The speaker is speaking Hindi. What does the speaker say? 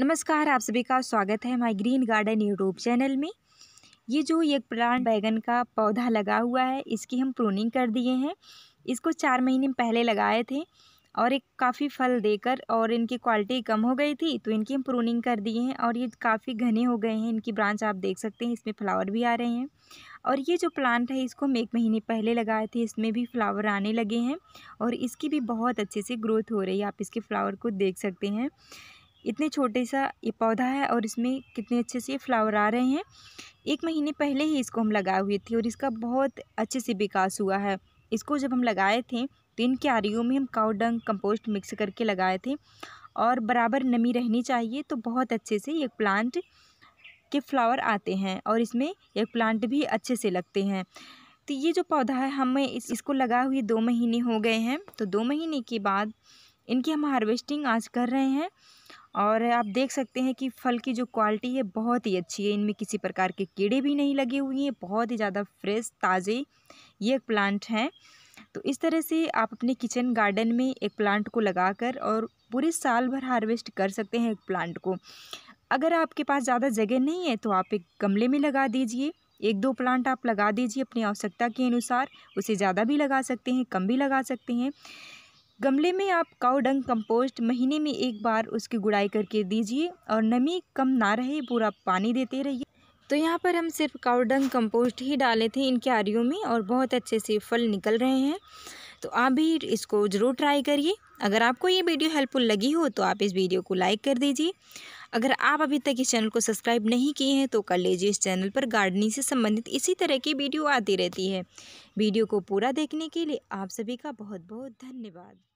नमस्कार आप सभी का स्वागत है my green garden YouTube channel में ये जो एक प्लांट बैगन का पौधा लगा हुआ है इसकी हम प्रूनिंग कर दिए हैं इसको चार महीने पहले लगाए थे और एक काफ़ी फल देकर और इनकी क्वालिटी कम हो गई थी तो इनकी हम प्रूनिंग कर दिए हैं और ये काफ़ी घने हो गए हैं इनकी ब्रांच आप देख सकते हैं इसमें फ्लावर भी आ रहे हैं और ये जो प्लांट है इसको हम एक महीने पहले लगाए थे इसमें भी फ्लावर आने लगे हैं और इसकी भी बहुत अच्छे से ग्रोथ हो रही है आप इसके फ्लावर को देख सकते हैं इतने छोटे सा ये पौधा है और इसमें कितने अच्छे से फ्लावर आ रहे हैं एक महीने पहले ही इसको हम लगाए हुए थे और इसका बहुत अच्छे से विकास हुआ है इसको जब हम लगाए थे तो इन क्यारियों में हम काउडंग कंपोस्ट मिक्स करके लगाए थे और बराबर नमी रहनी चाहिए तो बहुत अच्छे से एक प्लांट के फ्लावर आते हैं और इसमें एक प्लांट भी अच्छे से लगते हैं तो ये जो पौधा है हमें इस, इसको लगाए हुए दो महीने हो गए हैं तो दो महीने के बाद इनकी हम हार्वेस्टिंग आज कर रहे हैं और आप देख सकते हैं कि फल की जो क्वालिटी है बहुत ही अच्छी है इनमें किसी प्रकार के कीड़े भी नहीं लगे हुए हैं बहुत ही ज़्यादा फ्रेश ताज़े ये प्लांट हैं तो इस तरह से आप अपने किचन गार्डन में एक प्लांट को लगाकर और पूरे साल भर हार्वेस्ट कर सकते हैं एक प्लांट को अगर आपके पास ज़्यादा जगह नहीं है तो आप एक गमले में लगा दीजिए एक दो प्लांट आप लगा दीजिए अपनी आवश्यकता के अनुसार उसे ज़्यादा भी लगा सकते हैं कम भी लगा सकते हैं गमले में आप काउडंग कंपोस्ट महीने में एक बार उसकी गुड़ाई करके दीजिए और नमी कम ना रहे पूरा पानी देते रहिए तो यहाँ पर हम सिर्फ काउडंग कंपोस्ट ही डाले थे इनके आरियों में और बहुत अच्छे से फल निकल रहे हैं तो आप भी इसको ज़रूर ट्राई करिए अगर आपको ये वीडियो हेल्पफुल लगी हो तो आप इस वीडियो को लाइक कर दीजिए अगर आप अभी तक इस चैनल को सब्सक्राइब नहीं किए हैं तो कर लीजिए इस चैनल पर गार्डनिंग से संबंधित इसी तरह की वीडियो आती रहती है वीडियो को पूरा देखने के लिए आप सभी का बहुत बहुत धन्यवाद